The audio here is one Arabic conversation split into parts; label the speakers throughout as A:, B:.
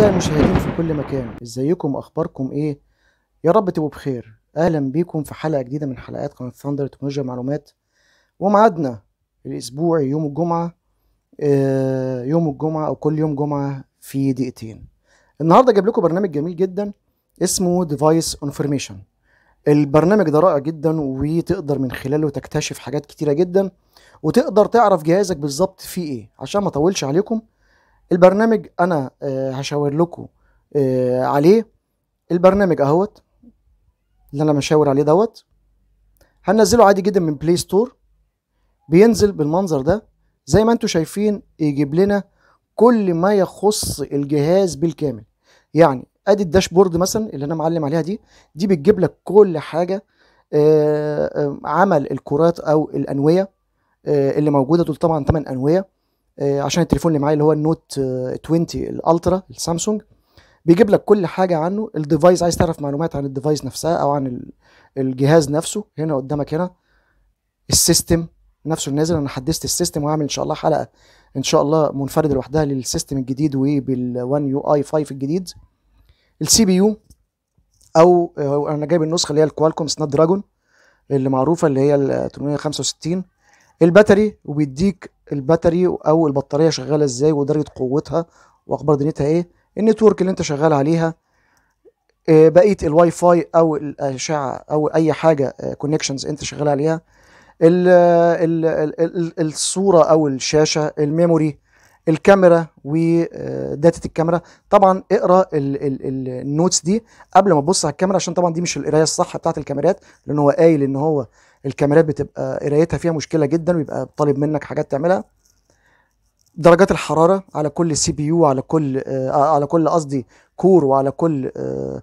A: أعزائي المشاهدين في كل مكان إزيكم أخباركم إيه؟ يا رب تبقوا بخير أهلا بيكم في حلقة جديدة من حلقات قناة ثاندر تكنولوجيا معلومات ومعادنا الأسبوع يوم الجمعة آه، يوم الجمعة أو كل يوم جمعة في دقيقتين النهاردة جايب لكم برنامج جميل جدا اسمه ديفايس انفورميشن البرنامج ده رائع جدا وتقدر من خلاله تكتشف حاجات كتيرة جدا وتقدر تعرف جهازك بالظبط فيه ايه عشان ما اطولش عليكم البرنامج انا آه، هشاور لكم آه، عليه البرنامج اهوت اللي انا مشاور عليه دوت هنزله عادي جدا من بلاي ستور بينزل بالمنظر ده زي ما انتم شايفين يجيب لنا كل ما يخص الجهاز بالكامل يعني ادي الداشبورد مثلا اللي انا معلم عليها دي دي بتجيب لك كل حاجه آه، عمل الكرات او الانويه اللي موجوده دول طبعا 8 انويه آه، عشان التليفون اللي معايا اللي هو النوت 20 آه، الالترا السامسونج بيجيب لك كل حاجه عنه الديفايس عايز تعرف معلومات عن الديفايس نفسها او عن الجهاز نفسه هنا قدامك هنا السيستم نفسه النازل انا حدثت السيستم وهعمل ان شاء الله حلقه ان شاء الله منفرده لوحدها للسيستم الجديد وبال1 يو اي 5 الجديد السي بي يو او آه، انا جايب النسخه اللي هي الكوالكوم سناب دراجون اللي معروفه اللي هي ال 865 الباتري وبيديك الباتري او البطاريه شغاله ازاي ودرجه قوتها واخبار دنيتها ايه النتورك اللي انت شغال عليها آه، بقيه الواي فاي او الاشعه او اي حاجه كونكشنز آه، انت شغال عليها الـ الـ الـ الصوره او الشاشه الميموري الكاميرا وداتا آه، الكاميرا طبعا اقرا النوتس دي قبل ما تبص على الكاميرا عشان طبعا دي مش القرايه الصح بتاعت الكاميرات لان هو قايل ان هو الكاميرات بتبقى قرايتها فيها مشكله جدا ويبقى طالب منك حاجات تعملها درجات الحراره على كل سي بي يو على كل آه على كل قصدي كور وعلى كل آه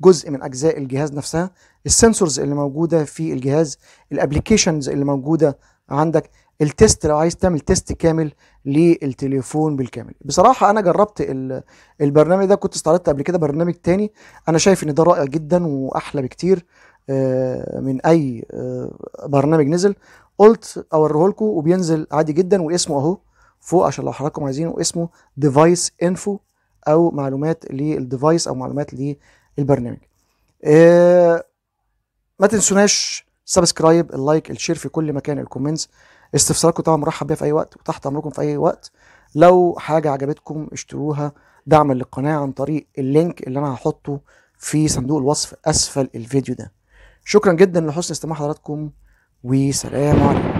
A: جزء من اجزاء الجهاز نفسها السنسورز اللي موجوده في الجهاز الابلكيشنز اللي موجوده عندك التست لو عايز تعمل تيست كامل للتليفون بالكامل بصراحه انا جربت البرنامج ده كنت استعرضت قبل كده برنامج تاني انا شايف ان ده رائع جدا واحلى بكتير آه، من اي آه، برنامج نزل قلت اوريه لكم وبينزل عادي جدا واسمه اهو فوق عشان لو حضراتكم عايزينه اسمه ديفايس انفو او معلومات للديفايس او معلومات للبرنامج آه، ما تنسوناش سبسكرايب اللايك الشير في كل مكان الكومنتس استفساراتكم طبعا مرحب بيها في اي وقت وتحت امركم في اي وقت لو حاجه عجبتكم اشتروها دعما للقناه عن طريق اللينك اللي انا هحطه في صندوق الوصف اسفل الفيديو ده شكرا جدا لحسن استماع حضراتكم وسلام عليكم